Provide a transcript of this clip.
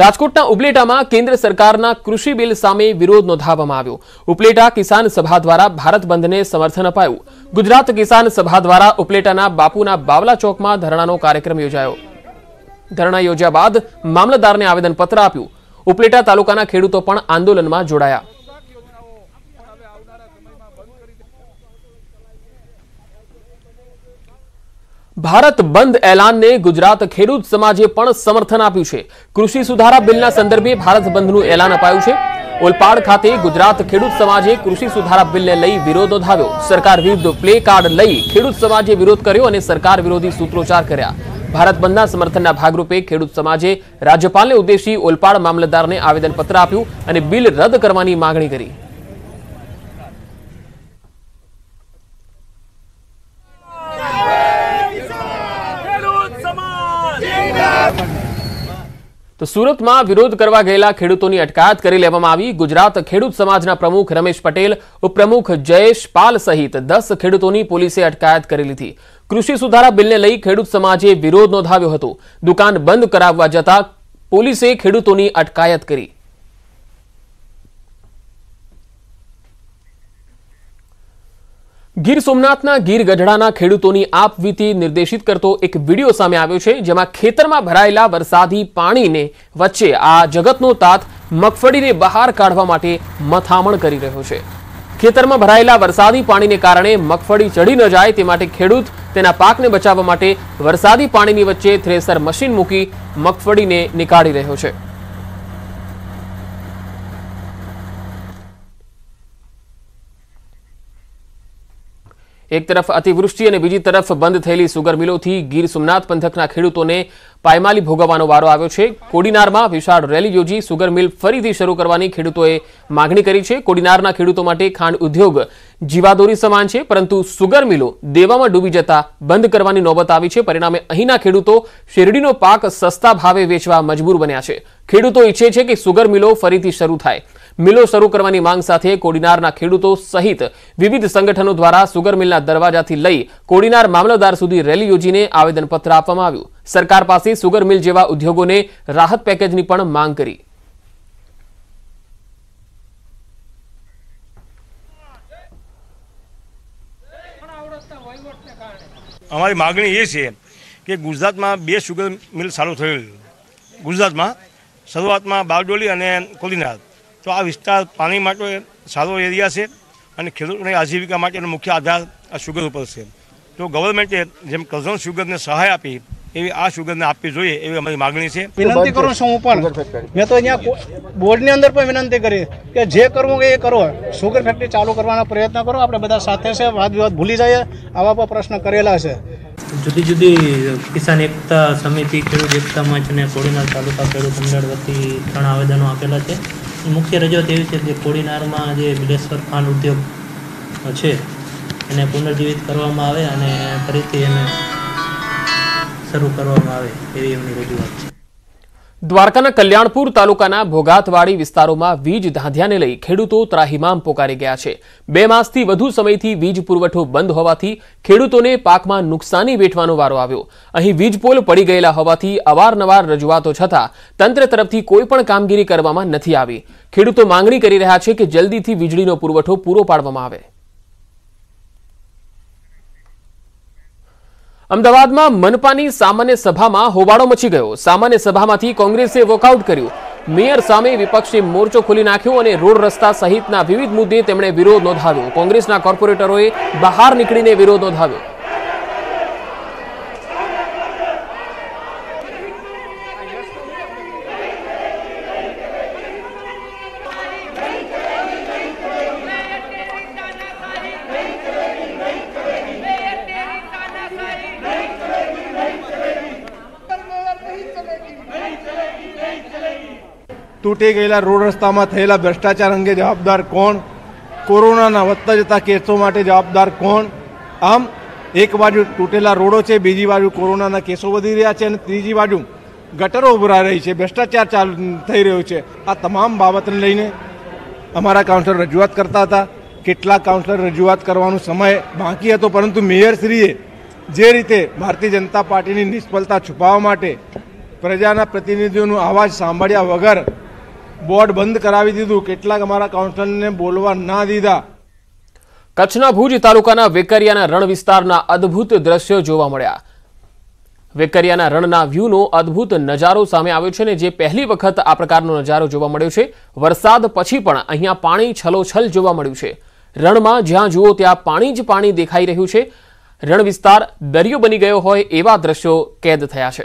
રાજકોટના ઉપલેટામાં કેન્દ્ર સરકારના કૃષિ બિલ સામે વિરોધ નોંધાવવામાં આવ્યો ઉપલેટા કિસાન સભા દ્વારા ભારત બંધને સમર્થન અપાયું ગુજરાત કિસાન સભા દ્વારા ઉપલેટાના બાપુના બાવલા ચોકમાં ધરણાનો કાર્યક્રમ યોજાયો ધરણા યોજ્યા બાદ મામલતદારને આવેદનપત્ર આપ્યું ઉપલેટા તાલુકાના ખેડૂતો પણ આંદોલનમાં જોડાયા ભારત બંધ એલાનને ગુજરાત ખેડૂત સમાજે પણ સમર્થન આપ્યું છે કૃષિ સુધારા બિલના સંદર્ભે ભારત બંધનું એલાન અપાયું છે ઓલપાડ ખાતે ગુજરાત ખેડૂત સમાજે કૃષિ સુધારા બિલને લઈ વિરોધ નોંધાવ્યો સરકાર વિરુદ્ધ પ્લે કાર્ડ લઈ ખેડૂત સમાજે વિરોધ કર્યો અને સરકાર વિરોધી સૂત્રોચ્ચાર કર્યા ભારત બંધના સમર્થનના ભાગરૂપે ખેડૂત સમાજે રાજ્યપાલને ઉદ્દેશી ઓલપાડ મામલતદારને આવેદનપત્ર આપ્યું અને બિલ રદ કરવાની માગણી કરી તો સુરતમાં વિરોધ કરવા ગયેલા ખેડૂતોની અટકાયત કરી લેવામાં આવી ગુજરાત ખેડૂત સમાજના પ્રમુખ રમેશ પટેલ ઉપપ્રમુખ જયેશ પાલ સહિત દસ ખેડૂતોની પોલીસે અટકાયત કરી લીધી કૃષિ સુધારા બિલને લઈ ખેડૂત સમાજે વિરોધ નોંધાવ્યો હતો દુકાન બંધ કરાવવા જતા પોલીસે ખેડૂતોની અટકાયત કરી ગીર સોમનાથના ગીર ગઢડાના ખેડૂતોની આપવીતી નિર્દેશિત કરતો એક વિડીયો સામે આવ્યો છે જેમાં ખેતરમાં ભરાયેલા વરસાદી પાણીને વચ્ચે આ જગતનો તાત મગફળીને બહાર કાઢવા માટે મથામણ કરી રહ્યો છે ખેતરમાં ભરાયેલા વરસાદી પાણીને કારણે મગફળી ચડી ન જાય તે માટે ખેડૂત તેના પાકને બચાવવા માટે વરસાદી પાણીની વચ્ચે થ્રેસર મશીન મૂકી મગફળીને નીકાળી રહ્યો છે એક તરફ અતિવૃષ્ટિ અને બીજી તરફ બંધ થયેલી સુગર મિલોથી ગીર સોમનાથ પંથકના ખેડૂતોને પાયમાલી ભોગવવાનો વારો આવ્યો છે કોડીનારમાં વિશાળ રેલી યોજી સુગર મિલ ફરીથી શરૂ કરવાની ખેડૂતોએ માગણી કરી છે કોડીનારના ખેડૂતો માટે ખાંડ ઉદ્યોગ જીવાદોરી સમાન છે પરંતુ સુગર મિલો દેવામાં ડૂબી જતા બંધ કરવાની નોબત આવી છે પરિણામે અહીંના ખેડૂતો શેરડીનો પાક સસ્તા ભાવે વેચવા મજબૂર બન્યા છે ખેડૂતો ઈચ્છે છે કે સુગર મિલો ફરીથી શરૂ થાય મિલો શરૂ કરવાની માંગ સાથે કોડીનારના ખેડૂતો સહિત વિવિધ સંગઠનો દ્વારા સુગર મિલના દરવાજાથી લઈ કોડીનાર મામલતદાર સુધી રેલી યોજીને આવેદનપત્ર આપવામાં આવ્યું સરકાર પાસે સુગર મિલ જેવા ઉદ્યોગોને રાહત પેકેજની પણ માંગ કરી અમારી માગણી એ છે કે ગુજરાતમાં બે સુગર મિલ ચાલુ થયેલ ગુજરાતમાં શરૂઆતમાં બારડોલી અને કોડીનાર તો આ વિસ્તાર પાણી માટે સારો એરિયા છે અને ખેડૂતોની આજીવિકા માટેનો મુખ્ય આધાર આ શુગર ઉપર છે તો ગવર્મેન્ટે જેમ કઝન શુગરને સહાય આપી એવી આ શુગરને આપવી જોઈએ એવી અમારી માગણી છે વિનંતી કરું છું હું પણ મેં તો અહીંયા બોર્ડની અંદર પણ વિનંતી કરી કે જે કરવું એ કરો શુગર ફેક્ટરી ચાલુ કરવાનો પ્રયત્ન કરો આપણે બધા સાથે છે વાદ વિવાદ ભૂલી જઈએ આવા પણ પ્રશ્ન કરેલા છે જુદી જુદી કિસાન એકતા સમિતિ ખેડૂત એકતા મંચ અને કોડીનાર તાલુકા ખેડૂત મંડળ વતી ત્રણ આવેદનો આપેલા છે મુખ્ય રજૂઆત એવી છે કે કોડીનારમાં જે બિલેશ્વર ખાંડ ઉદ્યોગ છે એને પુનર્જીવિત કરવામાં આવે અને ફરીથી એને શરૂ કરવામાં આવે એવી એમની રજૂઆત છે દ્વારકાના કલ્યાણપુર તાલુકાના ભોગાતવાડી વિસ્તારોમાં વીજ ધાંધ્યાને લઈ ખેડૂતો ત્રાહિમામ પોકારી ગયા છે બે માસથી વધુ સમયથી વીજ પુરવઠો બંધ હોવાથી ખેડૂતોને પાકમાં નુકસાની વેઠવાનો વારો આવ્યો અહીં વીજ પોલ પડી ગયેલા હોવાથી અવારનવાર રજૂઆતો છતાં તંત્ર તરફથી કોઈપણ કામગીરી કરવામાં નથી આવી ખેડૂતો માંગણી કરી રહ્યા છે કે જલ્દીથી વીજળીનો પુરવઠો પૂરો પાડવામાં આવે અમદાવાદમાં મનપાની સામાન્ય સભામાં હોબાળો મચી ગયો સામાન્ય સભામાંથી કોંગ્રેસે વોકઆઉટ કર્યું મેયર સામે વિપક્ષે મોરચો ખોલી નાખ્યો અને રોડ રસ્તા સહિતના વિવિધ મુદ્દે તેમણે વિરોધ નોંધાવ્યો કોંગ્રેસના કોર્પોરેટરોએ બહાર નીકળીને વિરોધ નોંધાવ્યો તૂટી ગયેલા રોડ રસ્તામાં થયેલા ભ્રષ્ટાચાર અંગે જવાબદાર કોણ કોરોનાના વધતા જતા કેસો માટે જવાબદાર કોણ આમ એક બાજુ તૂટેલા રોડો છે બીજી બાજુ કોરોનાના કેસો વધી રહ્યા છે અને ત્રીજી બાજુ ગટરો ઉભરા રહી છે ભ્રષ્ટાચાર ચાલુ થઈ રહ્યો છે આ તમામ બાબતને લઈને અમારા કાઉન્સિલર રજૂઆત કરતા હતા કેટલાક કાઉન્સિલર રજૂઆત કરવાનો સમય બાકી હતો પરંતુ મેયરશ્રીએ જે રીતે ભારતીય જનતા પાર્ટીની નિષ્ફળતા છુપાવવા માટે પ્રજાના પ્રતિનિધિઓનો અવાજ સાંભળ્યા વગર બોર્ડ બંધ કરાવી દીધું કેટલાક અમારા કાઉન્સિલરને બોલવા ના દીધા કચ્છના ભુજ તાલુકાના વેકરિયાના રણ વિસ્તારના અદ્ભુત દ્રશ્યો જોવા મળ્યા વેકરિયાના રણના વ્યૂનો અદ્ભુત નજારો સામે આવ્યો છે ને જે પહેલી વખત આ પ્રકારનો નજારો જોવા મળ્યો છે વરસાદ પછી પણ અહીંયા પાણી છલોછલ જોવા મળ્યું છે રણમાં જ્યાં જુઓ ત્યાં પાણી જ પાણી દેખાઈ રહ્યું છે રણ વિસ્તાર દરિયો બની ગયો હોય એવા દ્રશ્યો કેદ થયા છે